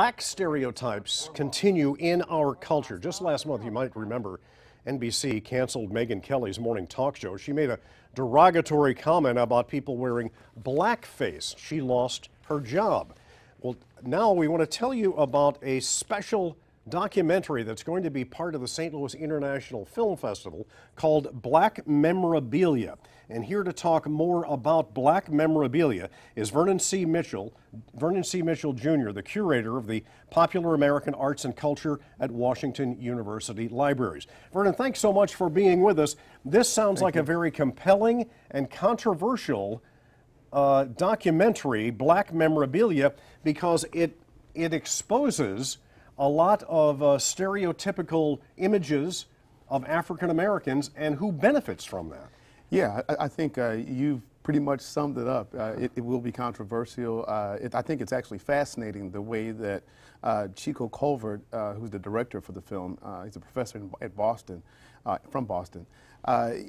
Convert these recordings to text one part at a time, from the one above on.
Black stereotypes continue in our culture. Just last month, you might remember, NBC canceled Megyn Kelly's morning talk show. She made a derogatory comment about people wearing blackface. She lost her job. Well, now we want to tell you about a special documentary that's going to be part of the St. Louis International Film Festival called Black Memorabilia. And here to talk more about Black Memorabilia is Vernon C. Mitchell, Vernon C. Mitchell Jr., the curator of the Popular American Arts and Culture at Washington University Libraries. Vernon, thanks so much for being with us. This sounds Thank like you. a very compelling and controversial uh, documentary, Black Memorabilia, because it it exposes a lot of uh, stereotypical images of African Americans and who benefits from that. Yeah, I, I think uh, you've pretty much summed it up. Uh, it, it, will be controversial. Uh, it, I think it's actually fascinating the way that uh, Chico Colvert, uh, who's the director for the film, uh, he's a professor in, at Boston, uh, from Boston.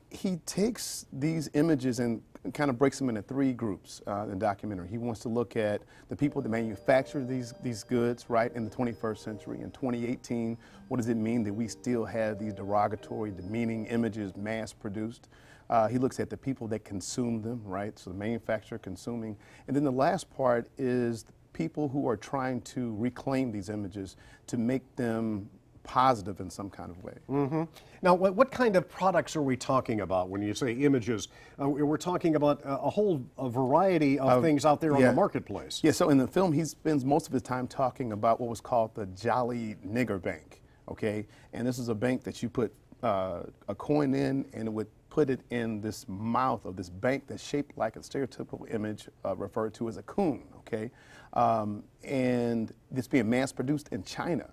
he takes these images and kind of breaks them into three groups uh, in the documentary. He wants to look at the people that manufacture these, these goods, right, in the 21st century. In 2018, what does it mean that we still have these derogatory, demeaning images mass produced? Uh, he looks at the people that consume them, right, so the manufacturer consuming. And then the last part is people who are trying to reclaim these images to make them positive in some kind of way. Mm -hmm. Now, what, what, kind of products are we talking about when you say images? Uh, we're talking about a, a whole a variety of uh, things out there yeah. on the marketplace. Yeah, so in the film, he spends most of his time talking about what was called the Jolly Nigger Bank, okay? And this is a bank that you put uh, a coin in and it would put it in this mouth of this bank that's shaped like a stereotypical image uh, referred to as a coon, okay? Um, and it's being mass produced in China.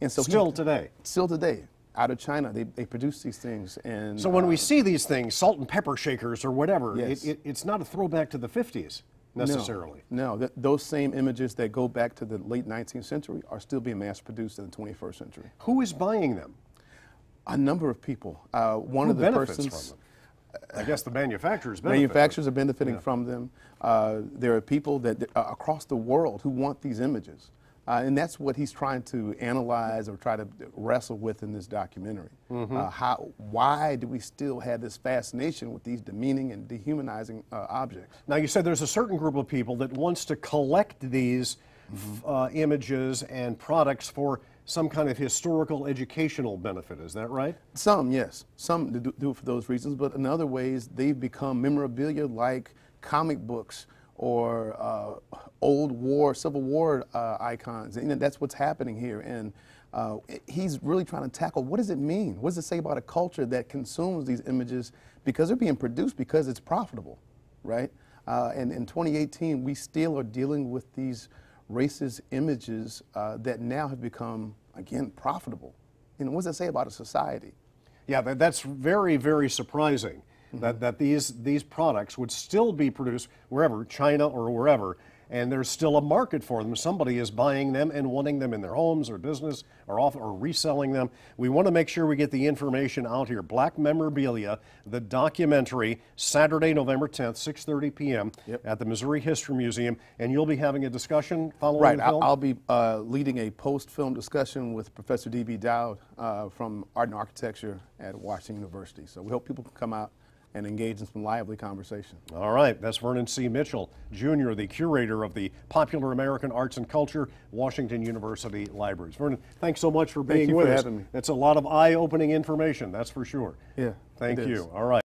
And so still he, today, still today, out of China, they, they produce these things. And so when we uh, see these things, salt and pepper shakers or whatever, yes. it, it, it's not a throwback to the 50s necessarily. No, no. Th those same images that go back to the late 19th century are still being mass produced in the 21st century. Who is buying them? A number of people. Uh, one Who of the persons. I guess the manufacturers benefit. Manufacturers are benefiting yeah. from them. Uh, there are people that uh, across the world who want these images. Uh, and that's what he's trying to analyze or try to wrestle with in this documentary. Mm -hmm. uh, how, why do we still have this fascination with these demeaning and dehumanizing uh, objects? Now, you said there's a certain group of people that wants to collect these mm -hmm. images and products for some kind of historical educational benefit. Is that right? Some, yes. Some do, do it for those reasons, but in other ways, they've become memorabilia like comic books or uh, old war, Civil War uh, icons. And you know, that's what's happening here. And uh, he's really trying to tackle what does it mean? What does it say about a culture that consumes these images because they're being produced because it's profitable, right? Uh, and in 2018, we still are dealing with these racist images uh, that now have become, again, profitable. And what does that say about a society? Yeah, that's very, very surprising mm-hmm. that, that these, these products would still be produced wherever, China or wherever, and there's still a market for them. Somebody is buying them and wanting them in their homes or business or off or reselling them. We want to make sure we get the information out here. Black Memorabilia, the documentary, Saturday, November 10th, 6:30 p.m. Yep. at the Missouri History Museum, and you'll be having a discussion following right, the film. Right, I'll be uh, leading a post-film discussion with Professor D.B. Dowd uh, from Art and Architecture at Washington University. So we hope people can come out and engage in some lively conversation. All right, that's Vernon C. Mitchell, Jr., the curator of the Popular American Arts and Culture, Washington University Libraries. Vernon, thanks so much for being with for us. It's a lot of eye-opening information, that's for sure. Yeah. Thank you. Is. All right.